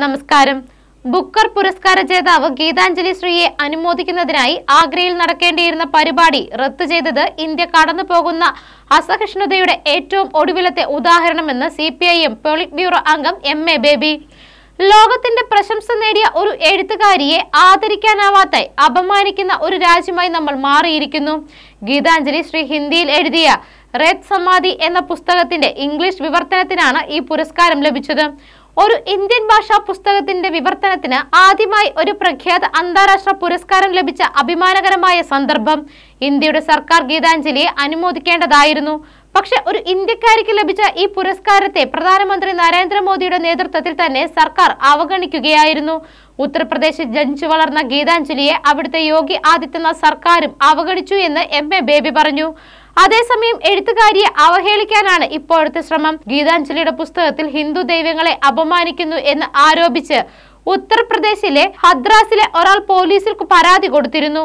നമസ്കാരം ബുക്കർ പുരസ്കാര ജേതാവ് ഗീതാഞ്ജലി ശ്രീയെ അനുമോദിക്കുന്നതിനായി ആഗ്രയിൽ നടക്കേണ്ടിയിരുന്ന പരിപാടി റദ്ദു ചെയ്തത് ഇന്ത്യ കടന്നുപോകുന്ന അസഹിഷ്ണുതയുടെ ഏറ്റവും ഒടുവിലത്തെ ഉദാഹരണമെന്ന് C P I M polit bureau അംഗം എം എ ബേബി ലോകത്തിന്റെ പ്രശംസ നേടിയ ഒരു എഴുത്തുകാരിയെ ആദരിക്കാനാവാത്ത അപമാനിക്കുന്ന ഒരു രാജ്യമായി നമ്മൾ മാറിയിരിക്കുന്നു ഗീതാഞ്ജലി ശ്രീ ഹിന്ദിയിൽ എഴുതിയ റെഡ് സമാധി എന്ന പുസ്തകത്തിന്റെ ഇംഗ്ലീഷ് വിവർത്തനത്തിനാണ് ഈ പുരസ്കാരം ലഭിച്ചത് ഒരു ഇന്ത്യൻ ഭാഷാ പുസ്തകത്തിന്റെ വിവർത്തനത്തിന് ആദ്യമായി ഒരു പ്രഖ്യാത അന്താരാഷ്ട്ര പുരസ്കാരം ലഭിച്ച അഭിമാനകരമായ സന്ദർഭം ഇന്ത്യയുടെ സർക്കാർ ഗീതാഞ്ജലിയെ അനുമോദിക്കേണ്ടതായിരുന്നു പക്ഷെ ഒരു ഇന്ത്യക്കാരിക്ക് ലഭിച്ച ഈ പുരസ്കാരത്തെ പ്രധാനമന്ത്രി നരേന്ദ്രമോദിയുടെ നേതൃത്വത്തിൽ തന്നെ സർക്കാർ അവഗണിക്കുകയായിരുന്നു ഉത്തർപ്രദേശിൽ ജനിച്ചു വളർന്ന ഗീതാഞ്ജലിയെ അവിടുത്തെ യോഗി ആദിത്യനാഥ് സർക്കാരും അവഗണിച്ചു എന്ന് എം എ ബേബി പറഞ്ഞു അതേസമയം എഴുത്തുകാരിയെ അവഹേളിക്കാനാണ് ഇപ്പോഴത്തെ ശ്രമം ഗീതാഞ്ജലിയുടെ പുസ്തകത്തിൽ ഹിന്ദു ദൈവങ്ങളെ അപമാനിക്കുന്നു എന്ന് ആരോപിച്ച് ഉത്തർപ്രദേശിലെ ഹദ്രാസിലെ ഒരാൾ പോലീസിൽ പരാതി കൊടുത്തിരുന്നു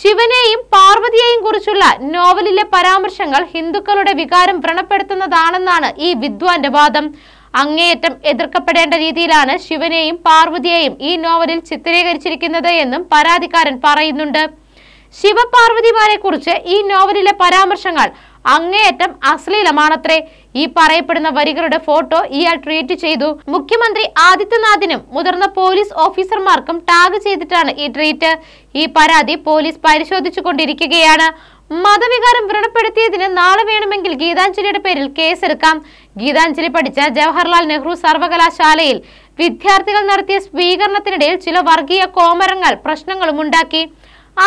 ശിവനെയും പാർവതിയെയും കുറിച്ചുള്ള നോവലിലെ പരാമർശങ്ങൾ ഹിന്ദുക്കളുടെ വികാരം വ്രണപ്പെടുത്തുന്നതാണെന്നാണ് ഈ വിദ്വാന്റെ വാദം അങ്ങേയറ്റം എതിർക്കപ്പെടേണ്ട രീതിയിലാണ് ശിവനെയും പാർവതിയെയും ഈ നോവലിൽ ചിത്രീകരിച്ചിരിക്കുന്നത് എന്നും പരാതിക്കാരൻ പറയുന്നുണ്ട് ശിവപാർവതിമാരെ കുറിച്ച് ഈ നോവലിലെ പരാമർശങ്ങൾ അങ്ങേയറ്റം അശ്ലീലമാണത്രേ ഈ പറയപ്പെടുന്ന വരികളുടെ ഫോട്ടോ ഇയാൾ ട്വീറ്റ് ചെയ്തു മുഖ്യമന്ത്രി ആദിത്യനാഥിനും മുതിർന്ന പോലീസ് ഓഫീസർമാർക്കും ടാഗ് ചെയ്തിട്ടാണ് ഈ ട്വീറ്റ് ഈ പരാതി പോലീസ് പരിശോധിച്ചു കൊണ്ടിരിക്കുകയാണ് മതവികാരം വ്രണപ്പെടുത്തിയതിന് നാളെ വേണമെങ്കിൽ ഗീതാഞ്ജലിയുടെ പേരിൽ കേസെടുക്കാം ഗീതാഞ്ജലി പഠിച്ച ജവഹർലാൽ നെഹ്റു സർവകലാശാലയിൽ വിദ്യാർത്ഥികൾ നടത്തിയ സ്വീകരണത്തിനിടയിൽ ചില വർഗീയ കോമരങ്ങൾ ഉണ്ടാക്കി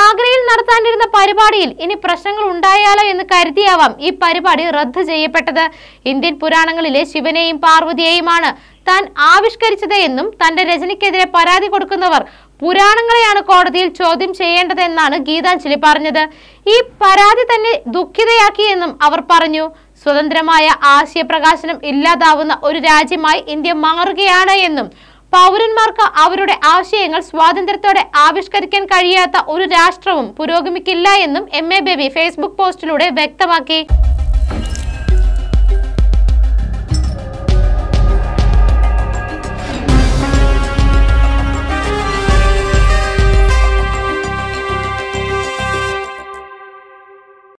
ആഗ്രയിൽ നടത്താനിരുന്ന പരിപാടിയിൽ ഇനി പ്രശ്നങ്ങൾ ഉണ്ടായാലോ എന്ന് കരുതിയാവാം ഈ പരിപാടി റദ്ദ് ചെയ്യപ്പെട്ടത് ഇന്ത്യൻ പുരാണങ്ങളിലെ ശിവനെയും പാർവതിയെയുമാണ് താൻ ആവിഷ്കരിച്ചത് എന്നും തന്റെ രചനയ്ക്കെതിരെ പരാതി കൊടുക്കുന്നവർ പുരാണങ്ങളെയാണ് കോടതിയിൽ ചോദ്യം ചെയ്യേണ്ടതെന്നാണ് ഗീതാഞ്ജലി പറഞ്ഞത് ഈ പരാതി തന്നെ ദുഃഖിതയാക്കിയെന്നും അവർ പറഞ്ഞു സ്വതന്ത്രമായ ആശയപ്രകാശനം ഇല്ലാതാവുന്ന ഒരു രാജ്യമായി ഇന്ത്യ മാറുകയാണ് എന്നും പൗരന്മാർക്ക് അവരുടെ ആശയങ്ങൾ സ്വാതന്ത്ര്യത്തോടെ ആവിഷ്കരിക്കാൻ കഴിയാത്ത ഒരു രാഷ്ട്രവും പുരോഗമിക്കില്ല എന്നും എം എ ബേബി ഫേസ്ബുക്ക് പോസ്റ്റിലൂടെ വ്യക്തമാക്കി